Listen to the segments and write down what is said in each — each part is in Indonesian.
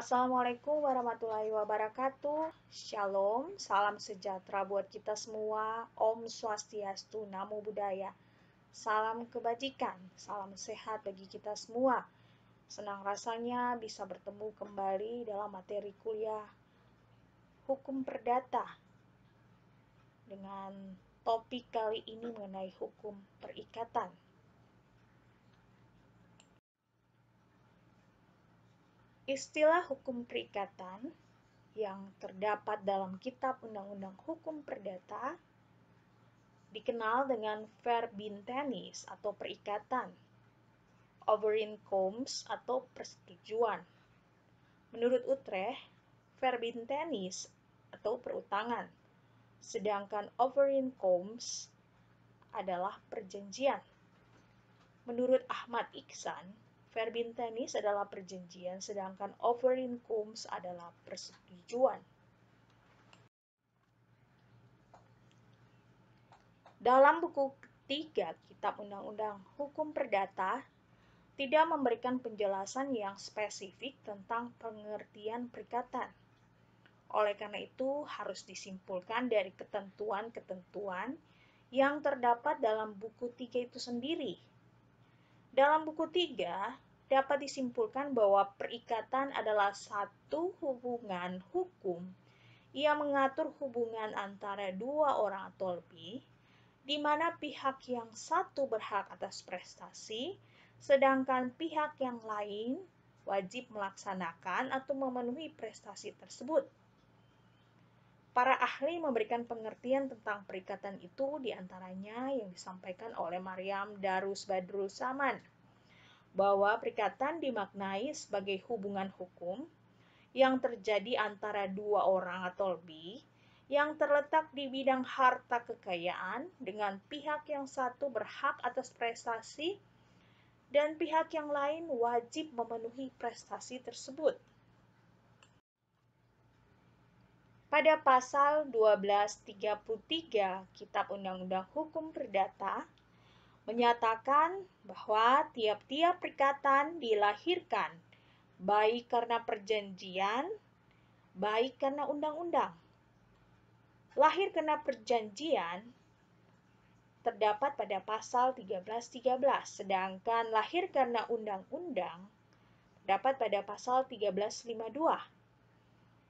Assalamualaikum warahmatullahi wabarakatuh. Shalom, salam sejahtera buat kita semua. Om Swastiastu, Namo Buddhaya. Salam kebajikan, salam sehat bagi kita semua. Senang rasanya bisa bertemu kembali dalam materi kuliah hukum perdata. Dengan topik kali ini mengenai hukum perikatan. Istilah hukum perikatan yang terdapat dalam Kitab Undang-Undang Hukum Perdata dikenal dengan verbintenis atau perikatan, overincomes atau persetujuan. Menurut Utrecht, verbintenis atau perutangan, sedangkan overincomes adalah perjanjian. Menurut Ahmad Iksan, Verbin Verbintenis adalah perjanjian, sedangkan overencomes adalah persetujuan. Dalam buku ketiga Kitab Undang-Undang Hukum Perdata, tidak memberikan penjelasan yang spesifik tentang pengertian perikatan. Oleh karena itu, harus disimpulkan dari ketentuan-ketentuan yang terdapat dalam buku tiga itu sendiri dalam buku 3, dapat disimpulkan bahwa perikatan adalah satu hubungan hukum yang mengatur hubungan antara dua orang atau lebih, di mana pihak yang satu berhak atas prestasi, sedangkan pihak yang lain wajib melaksanakan atau memenuhi prestasi tersebut. Para ahli memberikan pengertian tentang perikatan itu diantaranya yang disampaikan oleh Mariam Darus Badrus Saman bahwa perikatan dimaknai sebagai hubungan hukum yang terjadi antara dua orang atau lebih yang terletak di bidang harta kekayaan dengan pihak yang satu berhak atas prestasi dan pihak yang lain wajib memenuhi prestasi tersebut. pada pasal 1233 Kitab Undang-Undang Hukum Perdata menyatakan bahwa tiap-tiap perikatan dilahirkan baik karena perjanjian, baik karena undang-undang. Lahir karena perjanjian terdapat pada pasal 1313, sedangkan lahir karena undang-undang terdapat pada pasal 1352.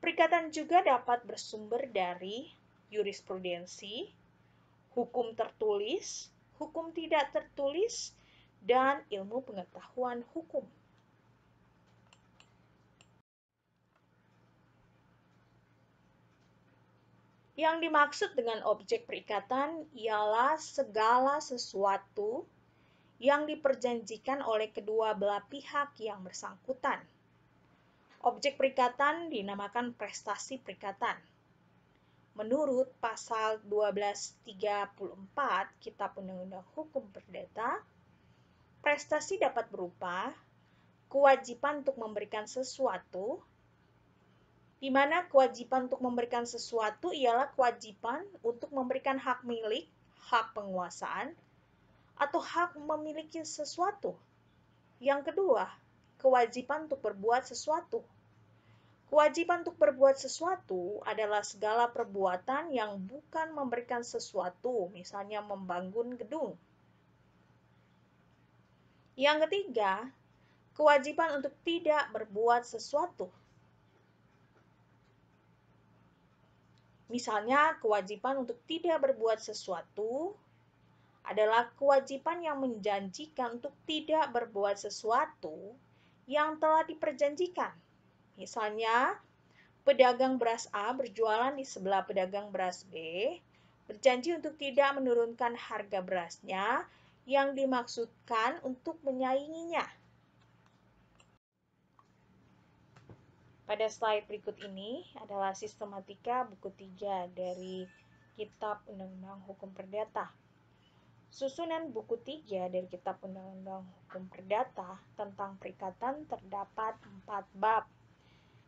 Perikatan juga dapat bersumber dari jurisprudensi, hukum tertulis, hukum tidak tertulis, dan ilmu pengetahuan hukum. Yang dimaksud dengan objek perikatan ialah segala sesuatu yang diperjanjikan oleh kedua belah pihak yang bersangkutan Objek perikatan dinamakan prestasi perikatan. Menurut pasal 1234 Kitab Undang-Undang Hukum Perdata, prestasi dapat berupa kewajiban untuk memberikan sesuatu di mana kewajiban untuk memberikan sesuatu ialah kewajiban untuk memberikan hak milik, hak penguasaan, atau hak memiliki sesuatu. Yang kedua, kewajiban untuk berbuat sesuatu. Kewajiban untuk berbuat sesuatu adalah segala perbuatan yang bukan memberikan sesuatu, misalnya membangun gedung. Yang ketiga, kewajiban untuk tidak berbuat sesuatu. Misalnya, kewajiban untuk tidak berbuat sesuatu adalah kewajiban yang menjanjikan untuk tidak berbuat sesuatu yang telah diperjanjikan. Misalnya, pedagang beras A berjualan di sebelah pedagang beras B, berjanji untuk tidak menurunkan harga berasnya yang dimaksudkan untuk menyainginya. Pada slide berikut ini adalah sistematika buku 3 dari Kitab Undang-Undang Hukum Perdata Susunan buku tiga dari Kitab Undang-Undang Hukum Perdata tentang perikatan terdapat empat bab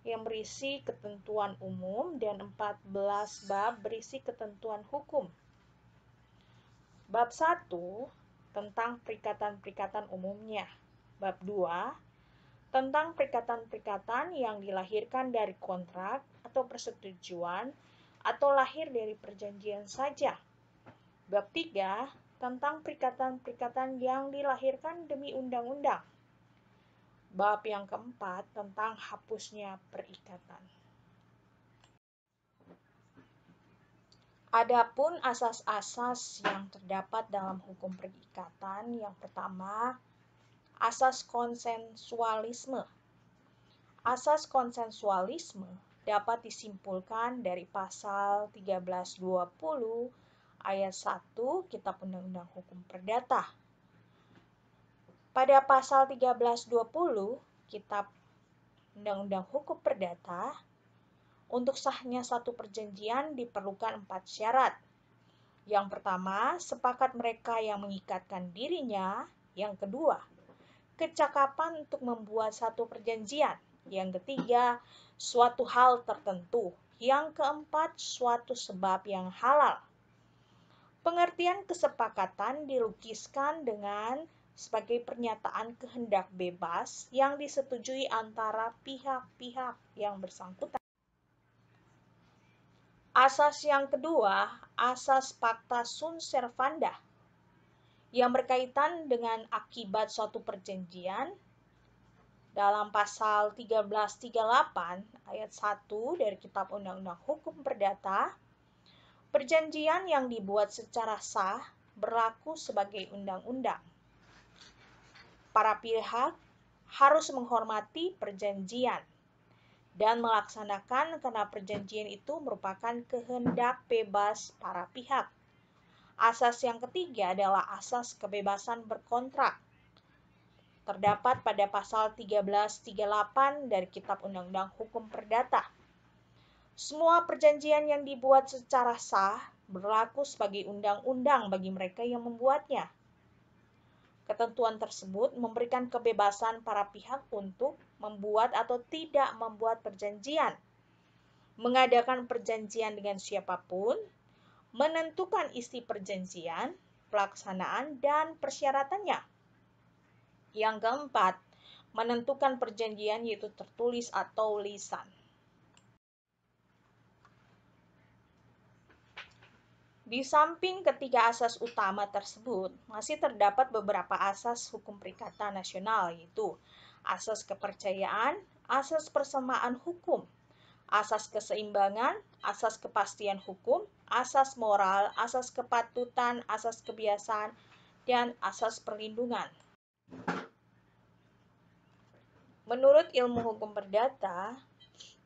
yang berisi ketentuan umum dan empat belas bab berisi ketentuan hukum. Bab satu tentang perikatan-perikatan umumnya. Bab dua tentang perikatan-perikatan yang dilahirkan dari kontrak atau persetujuan atau lahir dari perjanjian saja. Bab tiga tentang perikatan-perikatan yang dilahirkan demi undang-undang. Bab yang keempat tentang hapusnya perikatan. Adapun asas-asas yang terdapat dalam hukum perikatan, yang pertama, asas konsensualisme. Asas konsensualisme dapat disimpulkan dari pasal 1320 ayat 1 Kitab Undang-Undang Hukum Perdata. Pada pasal 1320 Kitab Undang-Undang Hukum Perdata, untuk sahnya satu perjanjian diperlukan empat syarat. Yang pertama, sepakat mereka yang mengikatkan dirinya. Yang kedua, kecakapan untuk membuat satu perjanjian. Yang ketiga, suatu hal tertentu. Yang keempat, suatu sebab yang halal. Pengertian kesepakatan dilukiskan dengan sebagai pernyataan kehendak bebas yang disetujui antara pihak-pihak yang bersangkutan. Asas yang kedua, asas pacta sunt servanda, yang berkaitan dengan akibat suatu perjanjian dalam pasal 1338 ayat 1 dari Kitab Undang-Undang Hukum Perdata Perjanjian yang dibuat secara sah berlaku sebagai undang-undang. Para pihak harus menghormati perjanjian dan melaksanakan karena perjanjian itu merupakan kehendak bebas para pihak. Asas yang ketiga adalah asas kebebasan berkontrak. Terdapat pada pasal 1338 dari Kitab Undang-Undang Hukum Perdata semua perjanjian yang dibuat secara sah berlaku sebagai undang-undang bagi mereka yang membuatnya. Ketentuan tersebut memberikan kebebasan para pihak untuk membuat atau tidak membuat perjanjian, mengadakan perjanjian dengan siapapun, menentukan isi perjanjian, pelaksanaan, dan persyaratannya. Yang keempat, menentukan perjanjian yaitu tertulis atau lisan. Di samping ketiga asas utama tersebut, masih terdapat beberapa asas hukum perikatan nasional yaitu asas kepercayaan, asas persamaan hukum, asas keseimbangan, asas kepastian hukum, asas moral, asas kepatutan, asas kebiasaan, dan asas perlindungan. Menurut ilmu hukum perdata,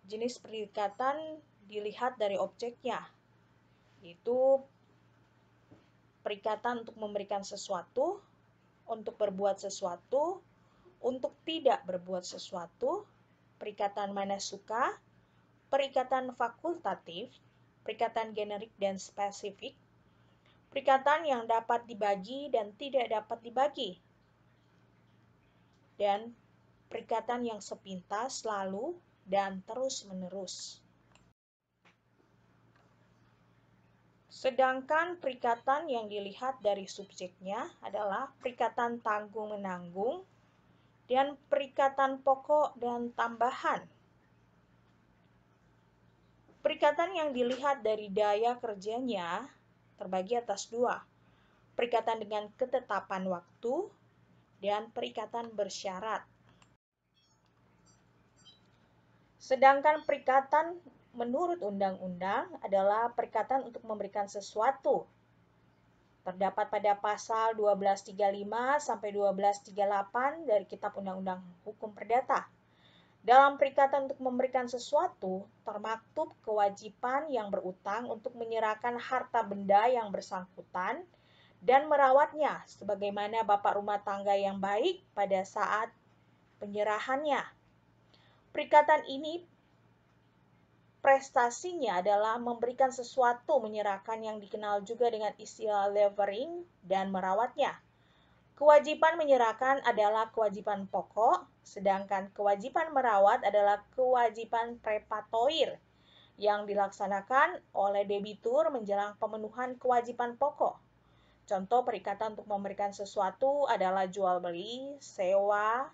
jenis perikatan dilihat dari objeknya, yaitu perikatan untuk memberikan sesuatu, untuk berbuat sesuatu, untuk tidak berbuat sesuatu, perikatan mana suka, perikatan fakultatif, perikatan generik dan spesifik, perikatan yang dapat dibagi dan tidak dapat dibagi, dan perikatan yang sepintas, lalu, dan terus-menerus. Sedangkan perikatan yang dilihat dari subjeknya adalah perikatan tanggung menanggung dan perikatan pokok dan tambahan. Perikatan yang dilihat dari daya kerjanya terbagi atas dua, perikatan dengan ketetapan waktu dan perikatan bersyarat. Sedangkan perikatan menurut undang-undang adalah perikatan untuk memberikan sesuatu. Terdapat pada pasal 1235 sampai 1238 dari Kitab Undang-Undang Hukum Perdata. Dalam perikatan untuk memberikan sesuatu, termaktub kewajiban yang berutang untuk menyerahkan harta benda yang bersangkutan dan merawatnya sebagaimana bapak rumah tangga yang baik pada saat penyerahannya. Perikatan ini prestasinya adalah memberikan sesuatu menyerahkan yang dikenal juga dengan istilah levering dan merawatnya. Kewajiban menyerahkan adalah kewajiban pokok, sedangkan kewajiban merawat adalah kewajiban prepatoir yang dilaksanakan oleh debitur menjelang pemenuhan kewajiban pokok. Contoh perikatan untuk memberikan sesuatu adalah jual beli, sewa,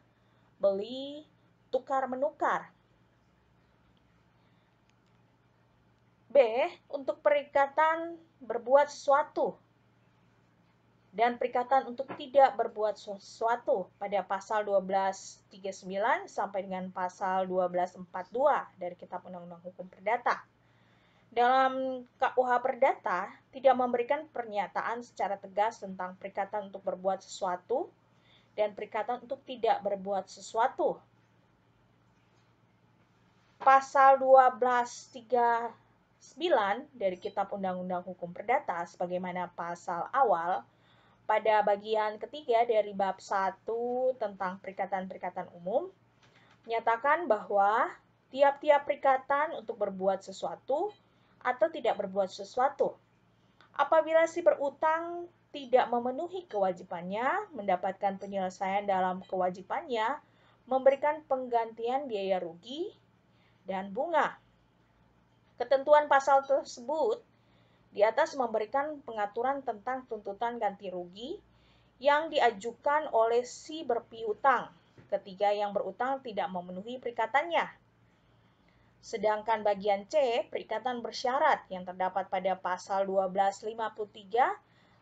beli, tukar menukar, B. Untuk perikatan berbuat sesuatu dan perikatan untuk tidak berbuat sesuatu pada pasal 1239 sampai dengan pasal 1242 dari Kitab Undang-Undang Hukum Perdata. Dalam KUH Perdata tidak memberikan pernyataan secara tegas tentang perikatan untuk berbuat sesuatu dan perikatan untuk tidak berbuat sesuatu. Pasal 1239 9 dari Kitab Undang-Undang Hukum Perdata sebagaimana pasal awal pada bagian ketiga dari bab 1 tentang perikatan-perikatan umum menyatakan bahwa tiap-tiap perikatan untuk berbuat sesuatu atau tidak berbuat sesuatu apabila si berutang tidak memenuhi kewajibannya mendapatkan penyelesaian dalam kewajibannya memberikan penggantian biaya rugi dan bunga Ketentuan pasal tersebut di atas memberikan pengaturan tentang tuntutan ganti rugi yang diajukan oleh si berpiutang ketiga yang berutang tidak memenuhi perikatannya. Sedangkan bagian C, perikatan bersyarat yang terdapat pada pasal 1253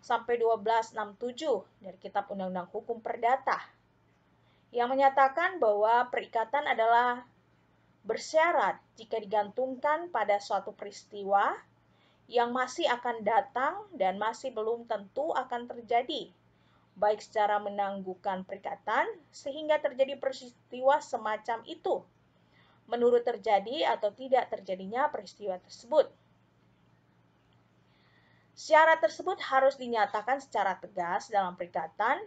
sampai 1267 dari Kitab Undang-Undang Hukum Perdata yang menyatakan bahwa perikatan adalah bersyarat jika digantungkan pada suatu peristiwa yang masih akan datang dan masih belum tentu akan terjadi, baik secara menangguhkan perikatan sehingga terjadi peristiwa semacam itu, menurut terjadi atau tidak terjadinya peristiwa tersebut. Syarat tersebut harus dinyatakan secara tegas dalam perikatan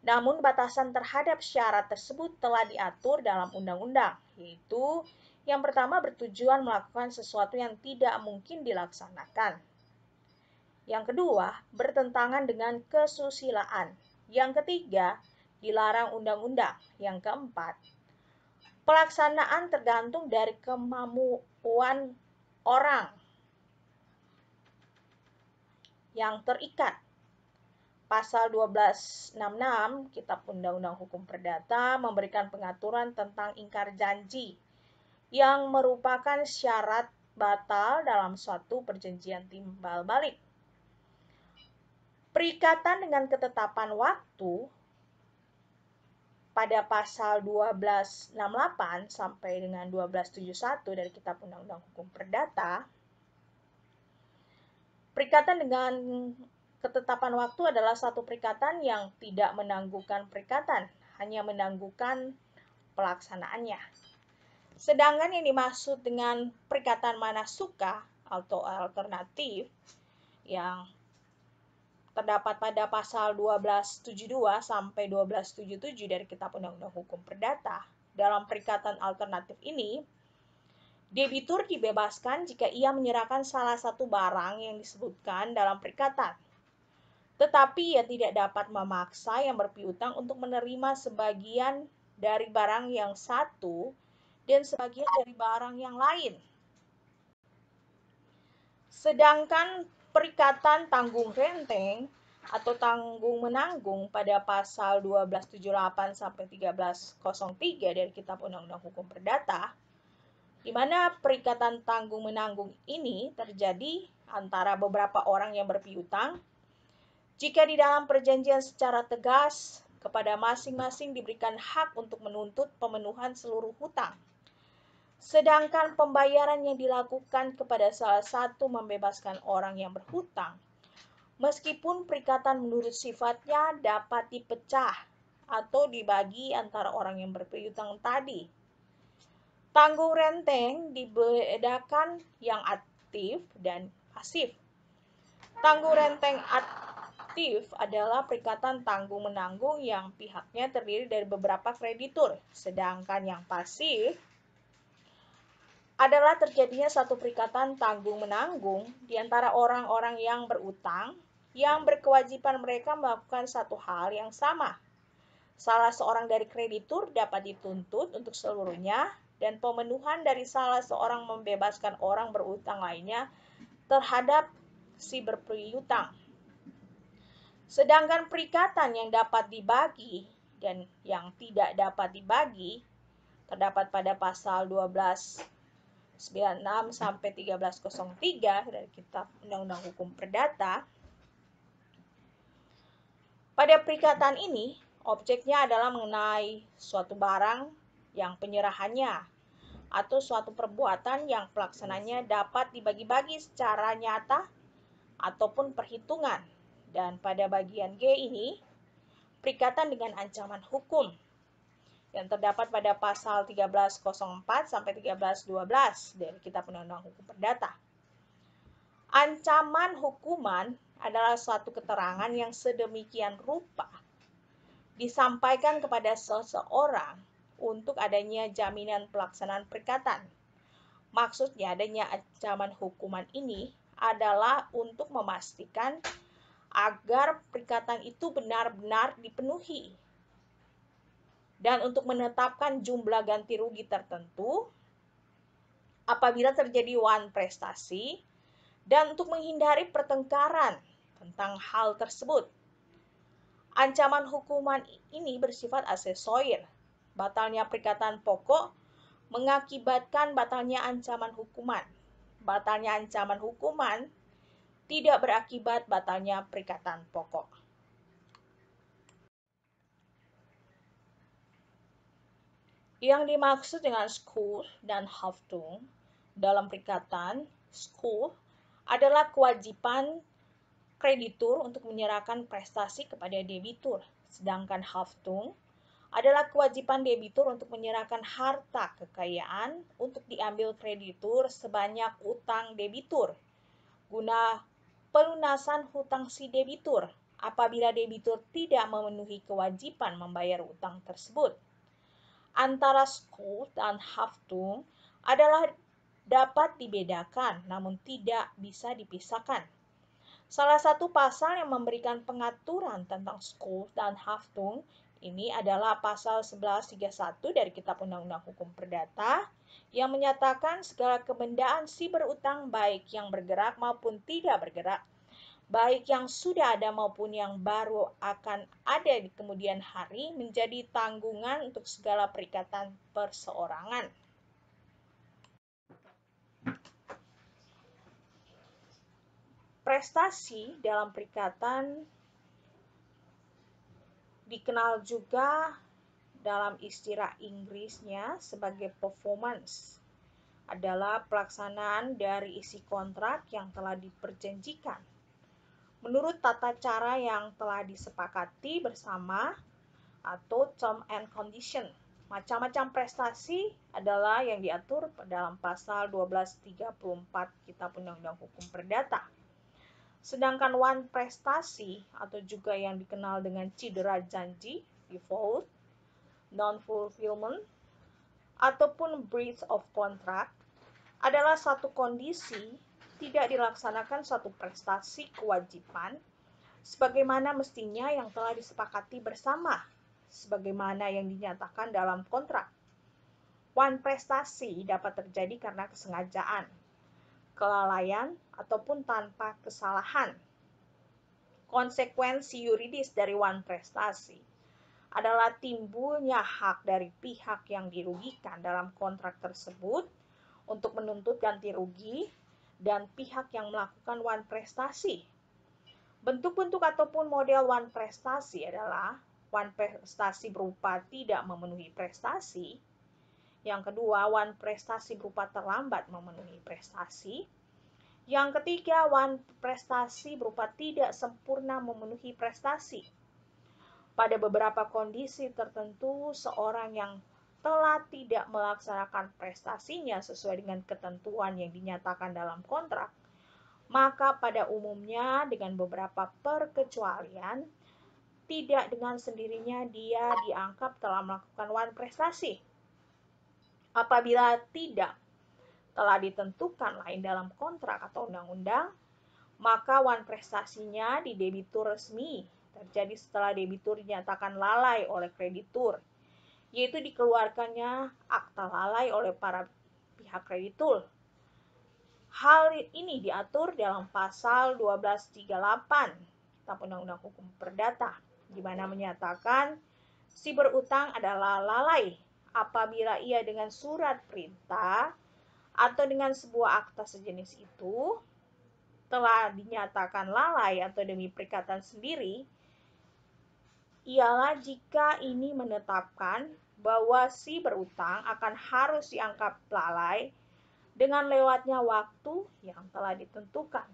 namun batasan terhadap syarat tersebut telah diatur dalam undang-undang, yaitu yang pertama bertujuan melakukan sesuatu yang tidak mungkin dilaksanakan. Yang kedua, bertentangan dengan kesusilaan. Yang ketiga, dilarang undang-undang. Yang keempat, pelaksanaan tergantung dari kemampuan orang yang terikat Pasal 1266 Kitab Undang-Undang Hukum Perdata memberikan pengaturan tentang ingkar janji yang merupakan syarat batal dalam suatu perjanjian timbal balik. Perikatan dengan ketetapan waktu pada pasal 1268 sampai dengan 1271 dari Kitab Undang-Undang Hukum Perdata, perikatan dengan Ketetapan waktu adalah satu perikatan yang tidak menangguhkan perikatan, hanya menangguhkan pelaksanaannya. Sedangkan yang dimaksud dengan perikatan mana suka atau alternatif yang terdapat pada pasal 1272 sampai 1277 dari Kitab Undang-Undang Hukum Perdata. Dalam perikatan alternatif ini, debitur dibebaskan jika ia menyerahkan salah satu barang yang disebutkan dalam perikatan tetapi ia tidak dapat memaksa yang berpiutang untuk menerima sebagian dari barang yang satu dan sebagian dari barang yang lain. Sedangkan perikatan tanggung renteng atau tanggung menanggung pada pasal 1278 sampai 1303 dari Kitab Undang-Undang Hukum Perdata di mana perikatan tanggung menanggung ini terjadi antara beberapa orang yang berpiutang jika di dalam perjanjian secara tegas kepada masing-masing diberikan hak untuk menuntut pemenuhan seluruh hutang. Sedangkan pembayaran yang dilakukan kepada salah satu membebaskan orang yang berhutang. Meskipun perikatan menurut sifatnya dapat dipecah atau dibagi antara orang yang berhutang tadi. tangguh renteng dibedakan yang aktif dan pasif. Tanggung renteng aktif kooperatif adalah perikatan tanggung menanggung yang pihaknya terdiri dari beberapa kreditur, sedangkan yang pasif adalah terjadinya satu perikatan tanggung menanggung di antara orang-orang yang berutang yang berkewajiban mereka melakukan satu hal yang sama. Salah seorang dari kreditur dapat dituntut untuk seluruhnya dan pemenuhan dari salah seorang membebaskan orang berutang lainnya terhadap si berpiutang. Sedangkan perikatan yang dapat dibagi dan yang tidak dapat dibagi terdapat pada pasal 12 96 sampai 1303 dari kitab Undang-Undang Hukum Perdata. Pada perikatan ini, objeknya adalah mengenai suatu barang yang penyerahannya atau suatu perbuatan yang pelaksananya dapat dibagi-bagi secara nyata ataupun perhitungan dan pada bagian G ini, perikatan dengan ancaman hukum yang terdapat pada pasal 1304 sampai 1312 dari Kitab Undang-Undang Hukum Perdata. Ancaman hukuman adalah suatu keterangan yang sedemikian rupa disampaikan kepada seseorang untuk adanya jaminan pelaksanaan perikatan. Maksudnya adanya ancaman hukuman ini adalah untuk memastikan agar perikatan itu benar-benar dipenuhi. Dan untuk menetapkan jumlah ganti rugi tertentu, apabila terjadi one prestasi, dan untuk menghindari pertengkaran tentang hal tersebut. Ancaman hukuman ini bersifat asesoir. Batalnya perikatan pokok mengakibatkan batalnya ancaman hukuman. Batalnya ancaman hukuman tidak berakibat batalnya perikatan pokok. Yang dimaksud dengan school dan haftung dalam perikatan school adalah kewajiban kreditur untuk menyerahkan prestasi kepada debitur, sedangkan haftung adalah kewajiban debitur untuk menyerahkan harta kekayaan untuk diambil kreditur sebanyak utang debitur guna pelunasan hutang si debitur apabila debitur tidak memenuhi kewajiban membayar utang tersebut. Antara Schuld dan Haftung adalah dapat dibedakan namun tidak bisa dipisahkan. Salah satu pasal yang memberikan pengaturan tentang Schuld dan Haftung ini adalah pasal 1131 dari Kitab Undang-Undang Hukum Perdata yang menyatakan segala kebendaan si berutang baik yang bergerak maupun tidak bergerak, baik yang sudah ada maupun yang baru akan ada di kemudian hari menjadi tanggungan untuk segala perikatan perseorangan. Prestasi dalam perikatan dikenal juga dalam istilah Inggrisnya sebagai performance adalah pelaksanaan dari isi kontrak yang telah diperjanjikan. Menurut tata cara yang telah disepakati bersama atau term and condition. Macam-macam prestasi adalah yang diatur dalam pasal 1234 Kitab Undang-Undang Hukum Perdata. Sedangkan wan prestasi atau juga yang dikenal dengan cedera janji, default, non-fulfillment, ataupun breach of contract adalah satu kondisi tidak dilaksanakan satu prestasi kewajiban sebagaimana mestinya yang telah disepakati bersama sebagaimana yang dinyatakan dalam kontrak. One prestasi dapat terjadi karena kesengajaan, kelalaian ataupun tanpa kesalahan. Konsekuensi yuridis dari one prestasi adalah timbulnya hak dari pihak yang dirugikan dalam kontrak tersebut untuk menuntut ganti rugi dan pihak yang melakukan one prestasi. Bentuk-bentuk ataupun model one prestasi adalah one prestasi berupa tidak memenuhi prestasi, yang kedua, wan prestasi berupa terlambat memenuhi prestasi. Yang ketiga, wan prestasi berupa tidak sempurna memenuhi prestasi. Pada beberapa kondisi tertentu, seorang yang telah tidak melaksanakan prestasinya sesuai dengan ketentuan yang dinyatakan dalam kontrak, maka pada umumnya dengan beberapa perkecualian, tidak dengan sendirinya dia dianggap telah melakukan wan prestasi Apabila tidak telah ditentukan lain dalam kontrak atau undang-undang, maka wan prestasinya di debitur resmi terjadi setelah debitur dinyatakan lalai oleh kreditur, yaitu dikeluarkannya akta lalai oleh para pihak kreditur. Hal ini diatur dalam pasal 1238 Kitab Undang-Undang Hukum Perdata, di mana menyatakan si berutang adalah lalai apabila ia dengan surat perintah atau dengan sebuah akta sejenis itu telah dinyatakan lalai atau demi perikatan sendiri ialah jika ini menetapkan bahwa si berutang akan harus dianggap lalai dengan lewatnya waktu yang telah ditentukan.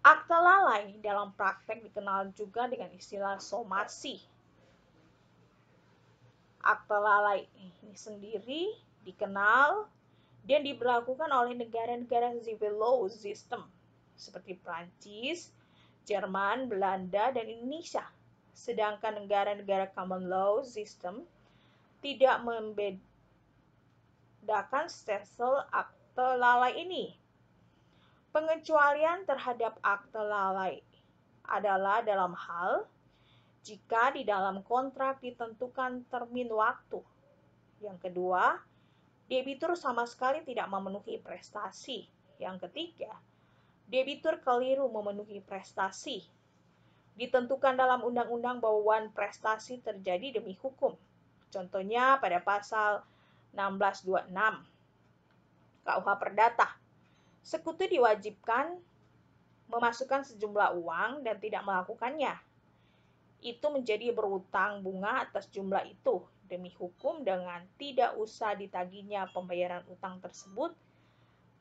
Akta lalai dalam praktek dikenal juga dengan istilah somasi akte lalai eh, ini sendiri dikenal dan diberlakukan oleh negara-negara civil law system seperti Prancis, Jerman, Belanda, dan Indonesia. Sedangkan negara-negara common law system tidak membedakan stesel akte lalai ini. Pengecualian terhadap akte lalai adalah dalam hal jika di dalam kontrak ditentukan termin waktu. Yang kedua, debitur sama sekali tidak memenuhi prestasi. Yang ketiga, debitur keliru memenuhi prestasi. Ditentukan dalam undang-undang bahwa prestasi terjadi demi hukum. Contohnya pada pasal 1626 KUH Perdata. Sekutu diwajibkan memasukkan sejumlah uang dan tidak melakukannya itu menjadi berutang bunga atas jumlah itu demi hukum dengan tidak usah ditagihnya pembayaran utang tersebut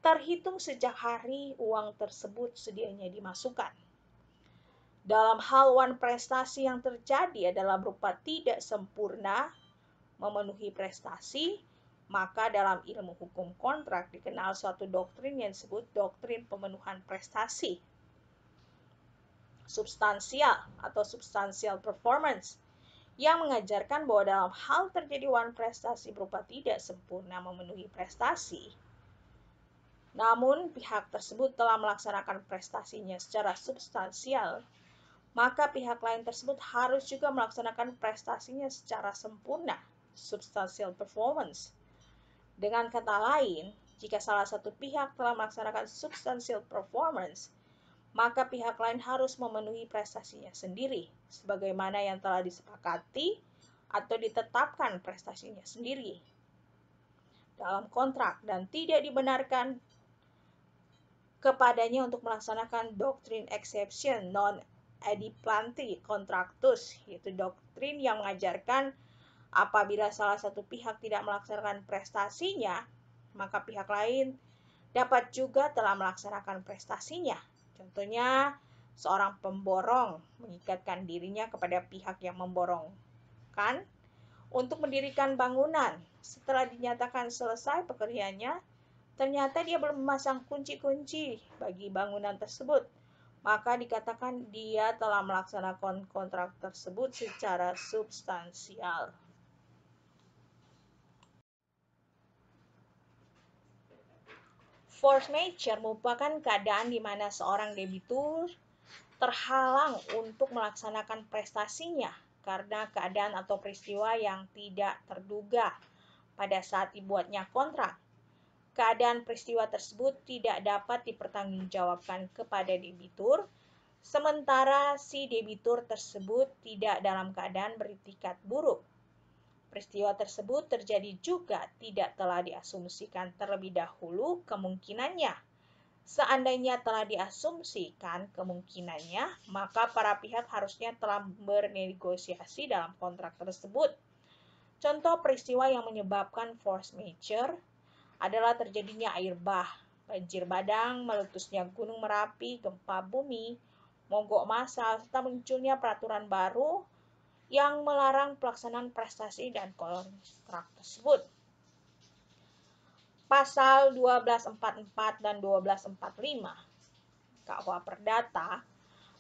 terhitung sejak hari uang tersebut sedianya dimasukkan. Dalam one prestasi yang terjadi adalah berupa tidak sempurna memenuhi prestasi, maka dalam ilmu hukum kontrak dikenal suatu doktrin yang disebut doktrin pemenuhan prestasi substansial atau substansial performance yang mengajarkan bahwa dalam hal terjadi one prestasi berupa tidak sempurna memenuhi prestasi, namun pihak tersebut telah melaksanakan prestasinya secara substansial, maka pihak lain tersebut harus juga melaksanakan prestasinya secara sempurna, substansial performance. Dengan kata lain, jika salah satu pihak telah melaksanakan substansial performance, maka pihak lain harus memenuhi prestasinya sendiri, sebagaimana yang telah disepakati atau ditetapkan prestasinya sendiri dalam kontrak dan tidak dibenarkan kepadanya untuk melaksanakan doktrin exception non adiplanti contractus, yaitu doktrin yang mengajarkan apabila salah satu pihak tidak melaksanakan prestasinya, maka pihak lain dapat juga telah melaksanakan prestasinya Contohnya, seorang pemborong mengikatkan dirinya kepada pihak yang memborong, kan? untuk mendirikan bangunan. Setelah dinyatakan selesai pekerjaannya, ternyata dia belum memasang kunci-kunci bagi bangunan tersebut. Maka dikatakan dia telah melaksanakan kontrak tersebut secara substansial. Force majeure merupakan keadaan di mana seorang debitur terhalang untuk melaksanakan prestasinya karena keadaan atau peristiwa yang tidak terduga pada saat dibuatnya kontrak. Keadaan peristiwa tersebut tidak dapat dipertanggungjawabkan kepada debitur, sementara si debitur tersebut tidak dalam keadaan beritikat buruk. Peristiwa tersebut terjadi juga tidak telah diasumsikan terlebih dahulu kemungkinannya. Seandainya telah diasumsikan kemungkinannya, maka para pihak harusnya telah bernegosiasi dalam kontrak tersebut. Contoh peristiwa yang menyebabkan force majeure adalah terjadinya air bah, banjir badang, meletusnya Gunung Merapi, gempa bumi, mogok massal, serta munculnya peraturan baru yang melarang pelaksanaan prestasi dan kontrak tersebut. Pasal 1244 dan 1245 KUA Perdata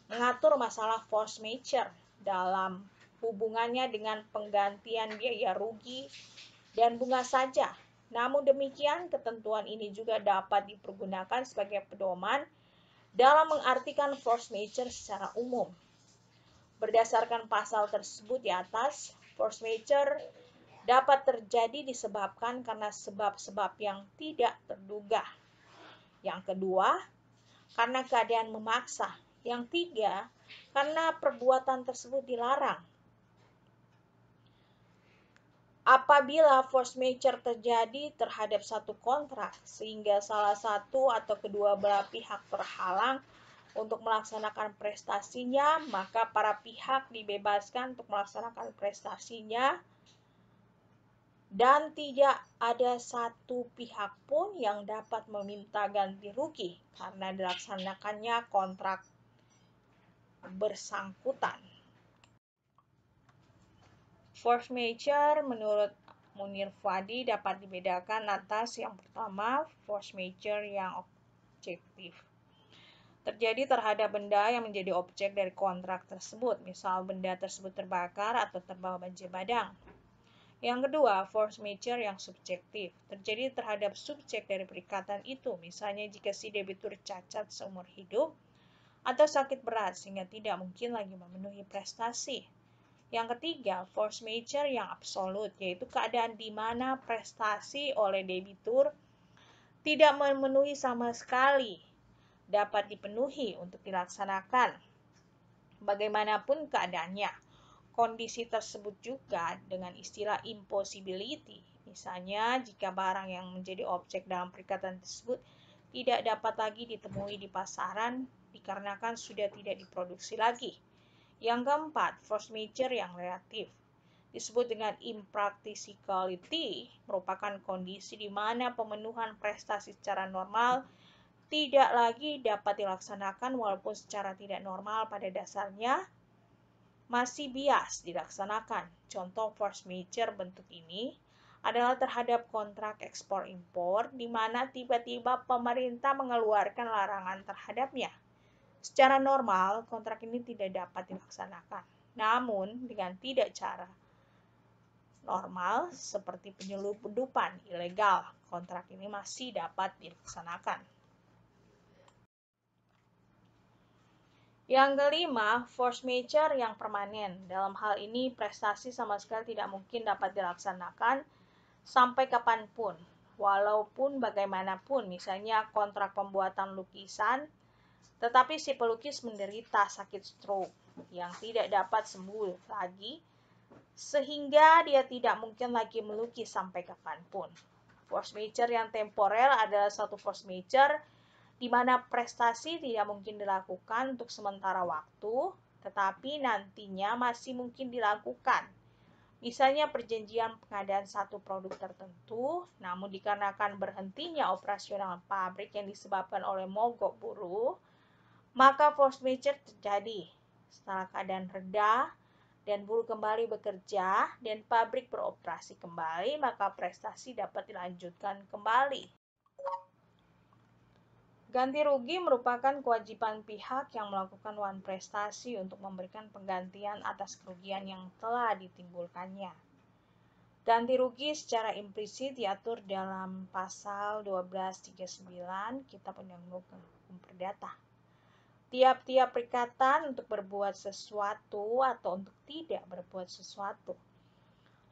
mengatur masalah force majeure dalam hubungannya dengan penggantian biaya rugi dan bunga saja. Namun demikian, ketentuan ini juga dapat dipergunakan sebagai pedoman dalam mengartikan force majeure secara umum Berdasarkan pasal tersebut di atas, force major dapat terjadi disebabkan karena sebab-sebab yang tidak terduga. Yang kedua, karena keadaan memaksa. Yang tiga, karena perbuatan tersebut dilarang. Apabila force majeure terjadi terhadap satu kontrak sehingga salah satu atau kedua belah pihak terhalang untuk melaksanakan prestasinya, maka para pihak dibebaskan untuk melaksanakan prestasinya dan tidak ada satu pihak pun yang dapat meminta ganti rugi karena dilaksanakannya kontrak bersangkutan. Force major menurut Munir Fadi dapat dibedakan atas yang pertama, force major yang objektif terjadi terhadap benda yang menjadi objek dari kontrak tersebut, misal benda tersebut terbakar atau terbawa banjir badang. Yang kedua, force majeure yang subjektif, terjadi terhadap subjek dari perikatan itu, misalnya jika si debitur cacat seumur hidup atau sakit berat sehingga tidak mungkin lagi memenuhi prestasi. Yang ketiga, force majeure yang absolut, yaitu keadaan di mana prestasi oleh debitur tidak memenuhi sama sekali dapat dipenuhi untuk dilaksanakan. Bagaimanapun keadaannya, kondisi tersebut juga dengan istilah impossibility. Misalnya, jika barang yang menjadi objek dalam perikatan tersebut tidak dapat lagi ditemui di pasaran dikarenakan sudah tidak diproduksi lagi. Yang keempat, force major yang relatif disebut dengan impracticality merupakan kondisi di mana pemenuhan prestasi secara normal tidak lagi dapat dilaksanakan walaupun secara tidak normal pada dasarnya masih bias dilaksanakan. Contoh force major bentuk ini adalah terhadap kontrak ekspor impor di mana tiba-tiba pemerintah mengeluarkan larangan terhadapnya. Secara normal, kontrak ini tidak dapat dilaksanakan. Namun, dengan tidak cara normal seperti penyelundupan ilegal, kontrak ini masih dapat dilaksanakan. Yang kelima, force major yang permanen. Dalam hal ini, prestasi sama sekali tidak mungkin dapat dilaksanakan sampai kapanpun. Walaupun bagaimanapun, misalnya kontrak pembuatan lukisan, tetapi si pelukis menderita sakit stroke yang tidak dapat sembuh lagi, sehingga dia tidak mungkin lagi melukis sampai kapanpun. Force major yang temporer adalah satu force major yang di mana prestasi tidak mungkin dilakukan untuk sementara waktu, tetapi nantinya masih mungkin dilakukan. Misalnya perjanjian pengadaan satu produk tertentu, namun dikarenakan berhentinya operasional pabrik yang disebabkan oleh mogok buruh, maka force majeure terjadi. Setelah keadaan reda dan buruh kembali bekerja dan pabrik beroperasi kembali, maka prestasi dapat dilanjutkan kembali. Ganti rugi merupakan kewajiban pihak yang melakukan wan prestasi untuk memberikan penggantian atas kerugian yang telah ditimbulkannya. Ganti rugi secara implisit diatur dalam pasal 1239 Kitab Undang-Undang Hukum Perdata. Tiap-tiap perikatan untuk berbuat sesuatu atau untuk tidak berbuat sesuatu.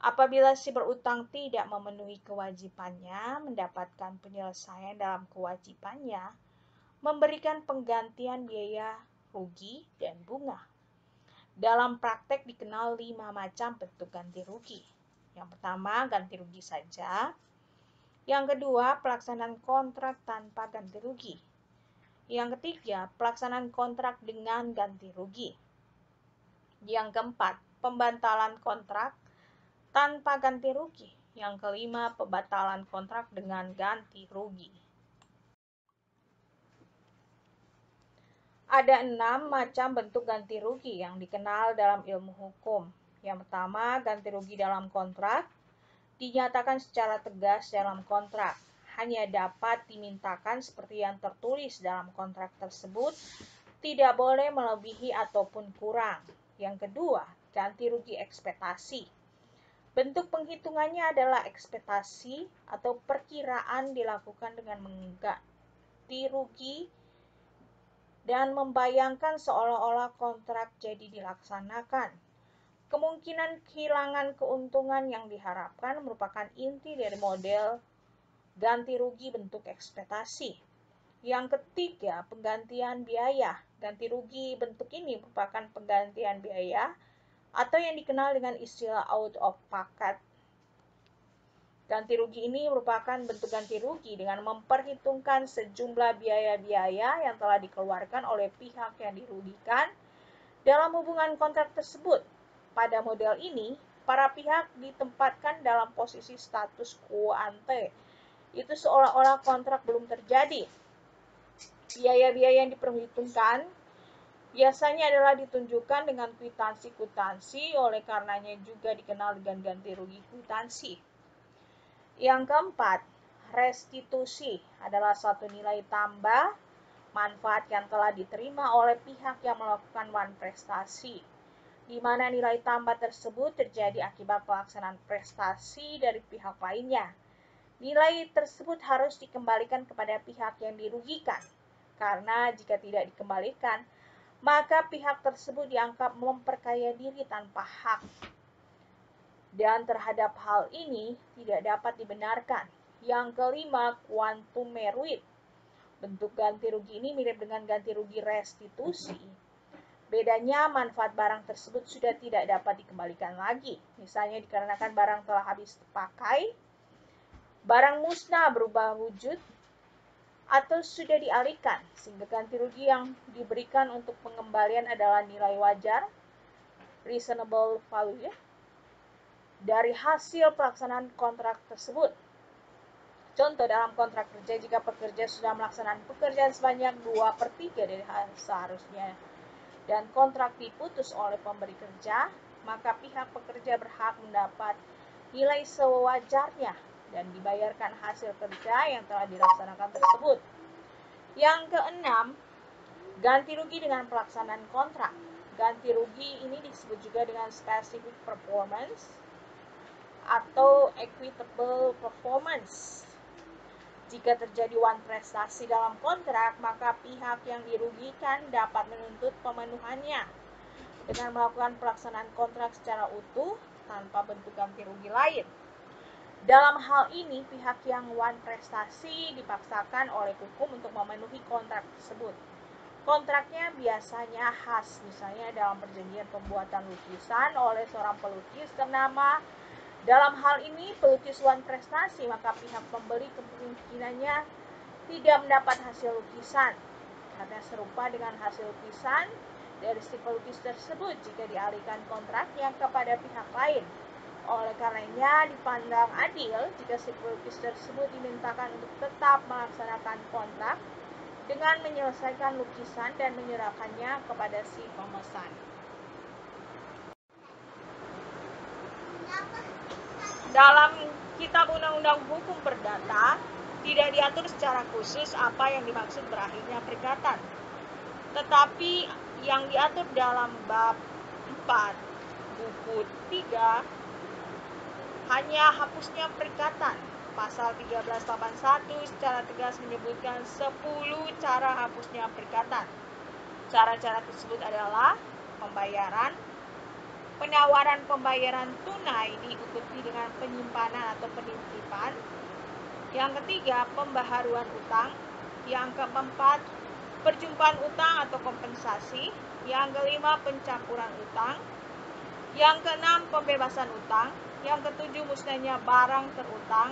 Apabila si berutang tidak memenuhi kewajibannya, mendapatkan penyelesaian dalam kewajibannya, memberikan penggantian biaya rugi dan bunga. Dalam praktek dikenal lima macam bentuk ganti rugi. Yang pertama, ganti rugi saja. Yang kedua, pelaksanaan kontrak tanpa ganti rugi. Yang ketiga, pelaksanaan kontrak dengan ganti rugi. Yang keempat, pembatalan kontrak tanpa ganti rugi. Yang kelima, pembatalan kontrak dengan ganti rugi. ada enam macam bentuk ganti rugi yang dikenal dalam ilmu hukum. Yang pertama, ganti rugi dalam kontrak dinyatakan secara tegas dalam kontrak. Hanya dapat dimintakan seperti yang tertulis dalam kontrak tersebut, tidak boleh melebihi ataupun kurang. Yang kedua, ganti rugi ekspektasi. Bentuk penghitungannya adalah ekspektasi atau perkiraan dilakukan dengan mengganti rugi dan membayangkan seolah-olah kontrak jadi dilaksanakan. Kemungkinan kehilangan keuntungan yang diharapkan merupakan inti dari model ganti rugi bentuk ekspektasi. Yang ketiga, penggantian biaya. Ganti rugi bentuk ini merupakan penggantian biaya atau yang dikenal dengan istilah out of pocket Ganti rugi ini merupakan bentuk ganti rugi dengan memperhitungkan sejumlah biaya-biaya yang telah dikeluarkan oleh pihak yang dirugikan dalam hubungan kontrak tersebut. Pada model ini, para pihak ditempatkan dalam posisi status quo ante. Itu seolah-olah kontrak belum terjadi. Biaya-biaya yang diperhitungkan biasanya adalah ditunjukkan dengan kwitansi-kwitansi, oleh karenanya juga dikenal dengan ganti rugi kwitansi. Yang keempat, restitusi adalah suatu nilai tambah manfaat yang telah diterima oleh pihak yang melakukan one prestasi, di mana nilai tambah tersebut terjadi akibat pelaksanaan prestasi dari pihak lainnya. Nilai tersebut harus dikembalikan kepada pihak yang dirugikan, karena jika tidak dikembalikan, maka pihak tersebut dianggap memperkaya diri tanpa hak dan terhadap hal ini tidak dapat dibenarkan. Yang kelima, kuantum meruit. Bentuk ganti rugi ini mirip dengan ganti rugi restitusi. Bedanya manfaat barang tersebut sudah tidak dapat dikembalikan lagi. Misalnya dikarenakan barang telah habis terpakai, barang musnah berubah wujud, atau sudah dialihkan, sehingga ganti rugi yang diberikan untuk pengembalian adalah nilai wajar, reasonable value, dari hasil pelaksanaan kontrak tersebut. Contoh dalam kontrak kerja, jika pekerja sudah melaksanakan pekerjaan sebanyak 2 per 3 dari seharusnya dan kontrak diputus oleh pemberi kerja, maka pihak pekerja berhak mendapat nilai sewajarnya dan dibayarkan hasil kerja yang telah dilaksanakan tersebut. Yang keenam, ganti rugi dengan pelaksanaan kontrak. Ganti rugi ini disebut juga dengan specific performance atau equitable performance. Jika terjadi one prestasi dalam kontrak, maka pihak yang dirugikan dapat menuntut pemenuhannya dengan melakukan pelaksanaan kontrak secara utuh tanpa bentuk ganti rugi lain. Dalam hal ini, pihak yang one prestasi dipaksakan oleh hukum untuk memenuhi kontrak tersebut. Kontraknya biasanya khas, misalnya dalam perjanjian pembuatan lukisan oleh seorang pelukis ternama dalam hal ini pelukis wan prestasi, maka pihak pembeli kemungkinannya tidak mendapat hasil lukisan karena serupa dengan hasil lukisan dari si pelukis tersebut jika dialihkan kontraknya kepada pihak lain. Oleh karenanya dipandang adil jika si pelukis tersebut dimintakan untuk tetap melaksanakan kontrak dengan menyelesaikan lukisan dan menyerahkannya kepada si pemesan dalam kitab undang-undang hukum perdata tidak diatur secara khusus apa yang dimaksud berakhirnya perikatan. Tetapi yang diatur dalam bab 4 buku 3 hanya hapusnya perikatan. Pasal 1381 secara tegas menyebutkan 10 cara hapusnya perikatan. Cara-cara tersebut adalah pembayaran, penawaran pembayaran tunai diikuti dengan penyimpanan atau penitipan. Yang ketiga, pembaharuan utang. Yang keempat, perjumpaan utang atau kompensasi. Yang kelima, pencampuran utang. Yang keenam, pembebasan utang. Yang ketujuh, musnahnya barang terutang.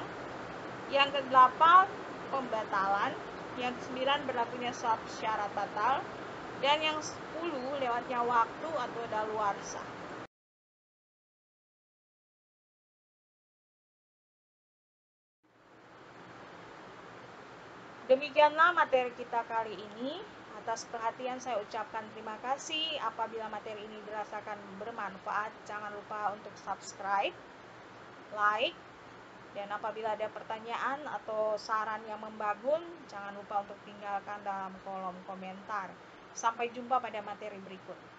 Yang kedelapan, pembatalan. Yang kesembilan, berlakunya syarat batal. Dan yang sepuluh, lewatnya waktu atau daluarsa. Demikianlah materi kita kali ini. Atas perhatian saya ucapkan terima kasih. Apabila materi ini dirasakan bermanfaat, jangan lupa untuk subscribe, like, dan apabila ada pertanyaan atau saran yang membangun, jangan lupa untuk tinggalkan dalam kolom komentar. Sampai jumpa pada materi berikut.